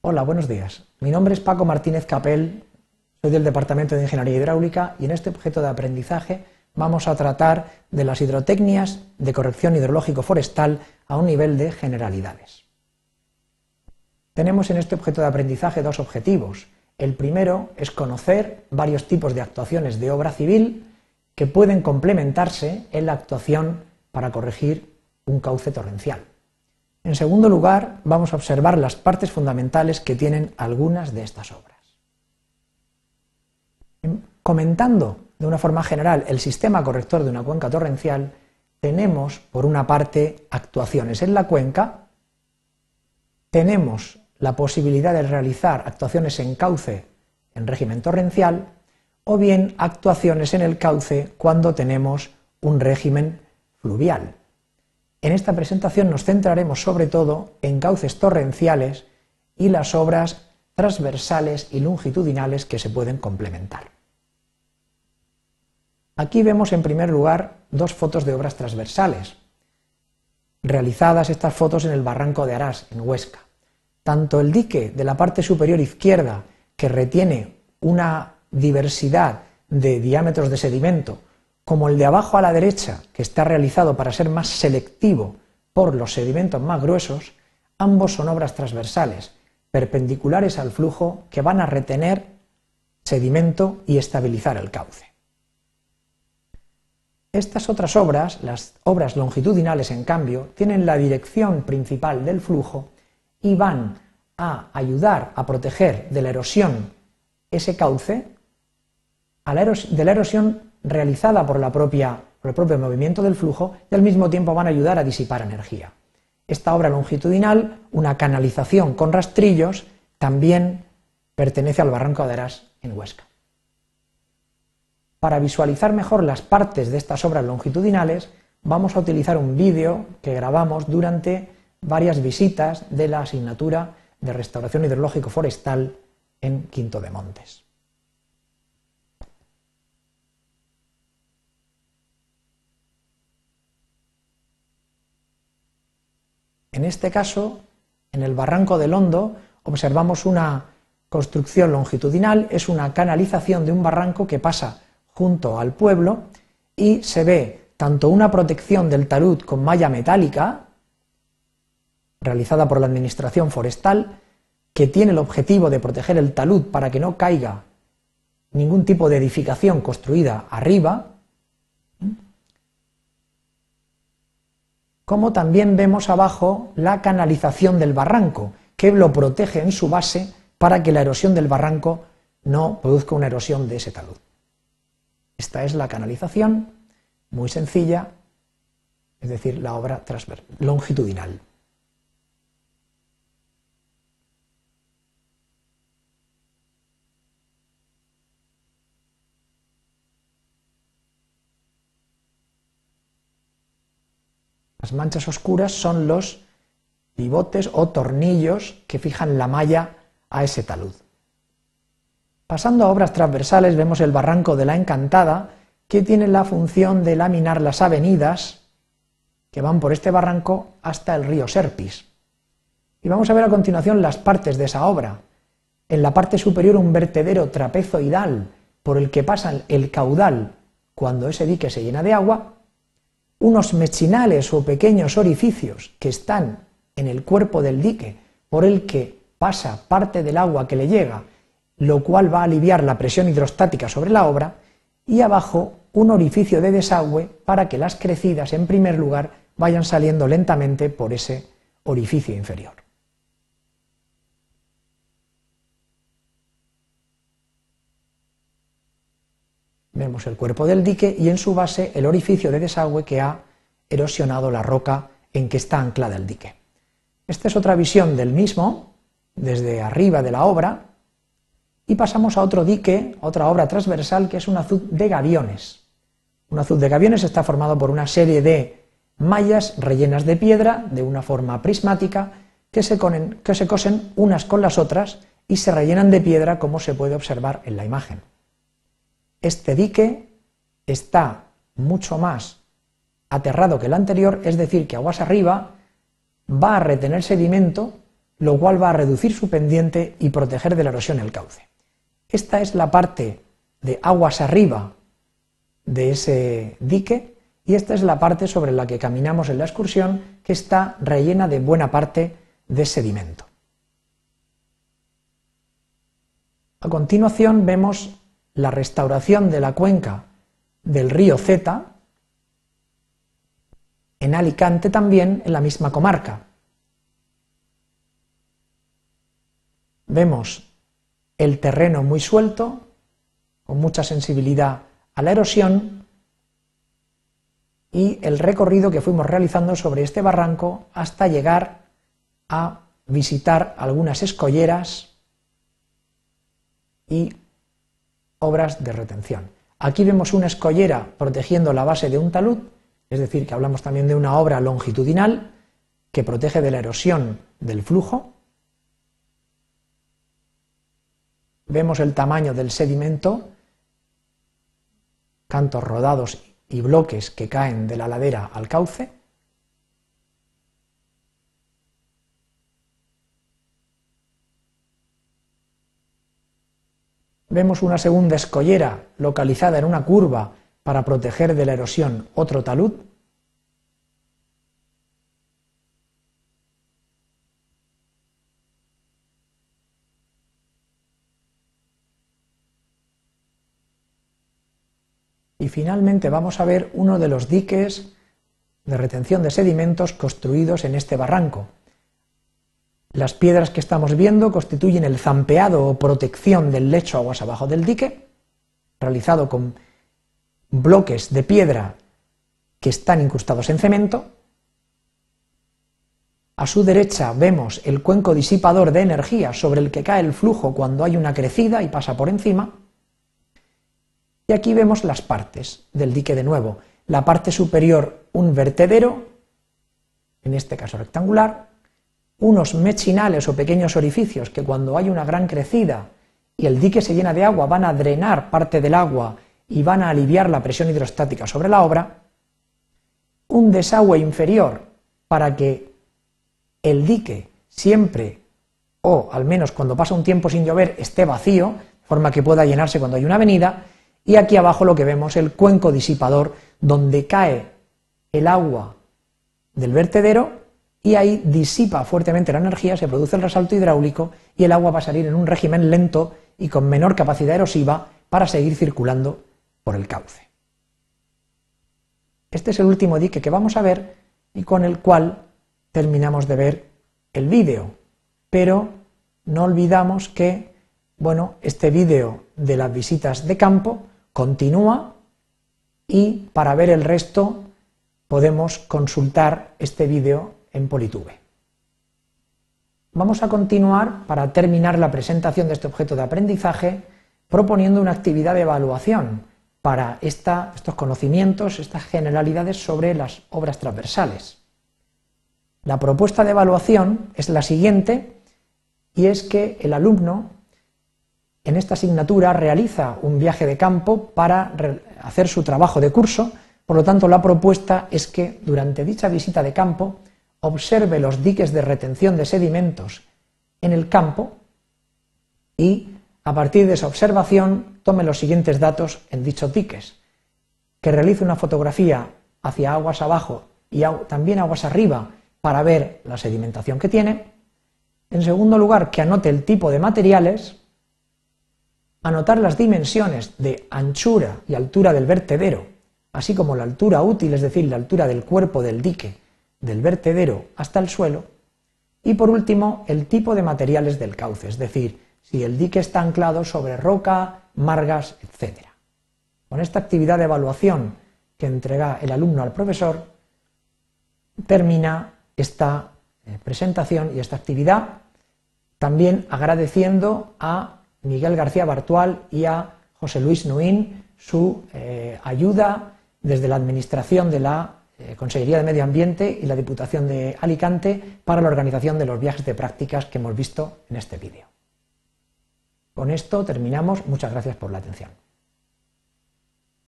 Hola, buenos días. Mi nombre es Paco Martínez Capel, soy del Departamento de Ingeniería Hidráulica y en este objeto de aprendizaje vamos a tratar de las hidrotecnias de corrección hidrológico-forestal a un nivel de generalidades. Tenemos en este objeto de aprendizaje dos objetivos. El primero es conocer varios tipos de actuaciones de obra civil que pueden complementarse en la actuación para corregir un cauce torrencial. En segundo lugar, vamos a observar las partes fundamentales que tienen algunas de estas obras. Em, comentando de una forma general el sistema corrector de una cuenca torrencial, tenemos por una parte actuaciones en la cuenca, tenemos la posibilidad de realizar actuaciones en cauce en régimen torrencial o bien actuaciones en el cauce cuando tenemos un régimen fluvial. En esta presentación nos centraremos sobre todo en cauces torrenciales y las obras transversales y longitudinales que se pueden complementar. Aquí vemos en primer lugar dos fotos de obras transversales, realizadas estas fotos en el barranco de Arás, en Huesca. Tanto el dique de la parte superior izquierda, que retiene una diversidad de diámetros de sedimento como el de abajo a la derecha, que está realizado para ser más selectivo por los sedimentos más gruesos, ambos son obras transversales, perpendiculares al flujo, que van a retener sedimento y estabilizar el cauce. Estas otras obras, las obras longitudinales en cambio, tienen la dirección principal del flujo y van a ayudar a proteger de la erosión ese cauce, de la erosión realizada por, el propio movimiento del flujo y al mismo tiempo van a ayudar a disipar energía. Esta obra longitudinal, una canalización con rastrillos, también pertenece al Barranco de Arás en Huesca. Para visualizar mejor las partes de estas obras longitudinales, vamos a utilizar un vídeo que grabamos durante varias visitas de la asignatura de restauración hidrológico forestal en Quinto de Montes. En este caso, en el barranco del Hondo, observamos una construcción longitudinal, es una canalización de un barranco que pasa junto al pueblo y se ve tanto una protección del talud con malla metálica, realizada por la Administración Forestal, que tiene el objetivo de proteger el talud para que no caiga ningún tipo de edificación construida arriba, como también vemos abajo la canalización del barranco, que lo protege en su base para que la erosión del barranco no produzca una erosión de ese talud. Esta es la canalización, muy sencilla, es decir, la obra longitudinal. Las manchas oscuras son los pivotes o tornillos que fijan la malla a ese talud. Pasando a obras transversales, vemos el barranco de la Encantada, que tiene la función de laminar las avenidas que van por este barranco hasta el río Serpis. Y vamos a ver a continuación las partes de esa obra. En la parte superior un vertedero trapezoidal por el que pasa el caudal cuando ese dique se llena de agua unos mechinales o pequeños orificios que están en el cuerpo del dique por el que pasa parte del agua que le llega, lo cual va a aliviar la presión hidrostática sobre la obra, y abajo un orificio de desagüe para que las crecidas en primer lugar vayan saliendo lentamente por ese orificio inferior. Vemos el cuerpo del dique y en su base el orificio de desagüe que ha erosionado la roca en que está anclada el dique. Esta es otra visión del mismo, desde arriba de la obra, y pasamos a otro dique, otra obra transversal, que es un azud de gaviones. Un azud de gaviones está formado por una serie de mallas rellenas de piedra de una forma prismática que se, que se cosen unas con las otras y se rellenan de piedra como se puede observar en la imagen. Este dique está mucho más aterrado que el anterior, es decir, que aguas arriba va a retener sedimento, lo cual va a reducir su pendiente y proteger de la erosión el cauce. Esta es la parte de aguas arriba de ese dique y esta es la parte sobre la que caminamos en la excursión que está rellena de buena parte de sedimento. A continuación vemos la restauración de la cuenca del río Z, en Alicante también, en la misma comarca. Vemos el terreno muy suelto, con mucha sensibilidad a la erosión, y el recorrido que fuimos realizando sobre este barranco hasta llegar a visitar algunas escolleras y obras de retención. Aquí vemos una escollera protegiendo la base de un talud, es decir, que hablamos también de una obra longitudinal que protege de la erosión del flujo. Vemos el tamaño del sedimento, cantos rodados y bloques que caen de la ladera al cauce. vemos una segunda escollera localizada en una curva para proteger de la erosión otro talud. Y finalmente vamos a ver uno de los diques de retención de sedimentos construidos en este barranco. Las piedras que estamos viendo constituyen el zampeado o protección del lecho aguas abajo del dique, realizado con bloques de piedra que están incrustados en cemento. A su derecha vemos el cuenco disipador de energía sobre el que cae el flujo cuando hay una crecida y pasa por encima. Y aquí vemos las partes del dique de nuevo. La parte superior un vertedero, en este caso rectangular, unos mechinales o pequeños orificios que cuando hay una gran crecida y el dique se llena de agua van a drenar parte del agua y van a aliviar la presión hidrostática sobre la obra, un desagüe inferior para que el dique siempre, o al menos cuando pasa un tiempo sin llover, esté vacío, de forma que pueda llenarse cuando hay una avenida, y aquí abajo lo que vemos el cuenco disipador donde cae el agua del vertedero y ahí disipa fuertemente la energía, se produce el resalto hidráulico y el agua va a salir en un régimen lento y con menor capacidad erosiva para seguir circulando por el cauce. Este es el último dique que vamos a ver y con el cual terminamos de ver el vídeo. Pero no olvidamos que, bueno, este vídeo de las visitas de campo continúa y para ver el resto podemos consultar este vídeo en Politube. Vamos a continuar para terminar la presentación de este objeto de aprendizaje proponiendo una actividad de evaluación para estos conocimientos, estas generalidades sobre las obras transversales. La propuesta de evaluación es la siguiente y es que el alumno en esta asignatura realiza un viaje de campo para hacer su trabajo de curso, por lo tanto la propuesta es que durante dicha visita de campo observe los diques de retención de sedimentos en el campo y a partir de esa observación tome los siguientes datos en dichos diques, que realice una fotografía hacia aguas abajo y también aguas arriba para ver la sedimentación que tiene. En segundo lugar, que anote el tipo de materiales, anotar las dimensiones de anchura y altura del vertedero, así como la altura útil, es decir, la altura del cuerpo del dique del vertedero hasta el suelo. Y por último, el tipo de materiales del cauce, es decir, si el dique está anclado sobre roca, margas, etc. Con esta actividad de evaluación que entrega el alumno al profesor, termina esta eh, presentación y esta actividad, también agradeciendo a Miguel García Bartual y a José Luis Nuín su eh, ayuda desde la administración de la eh, Consejería de Medio Ambiente y la Diputación de Alicante para la organización de los viajes de prácticas que hemos visto en este vídeo. Con esto terminamos. Muchas gracias por la atención.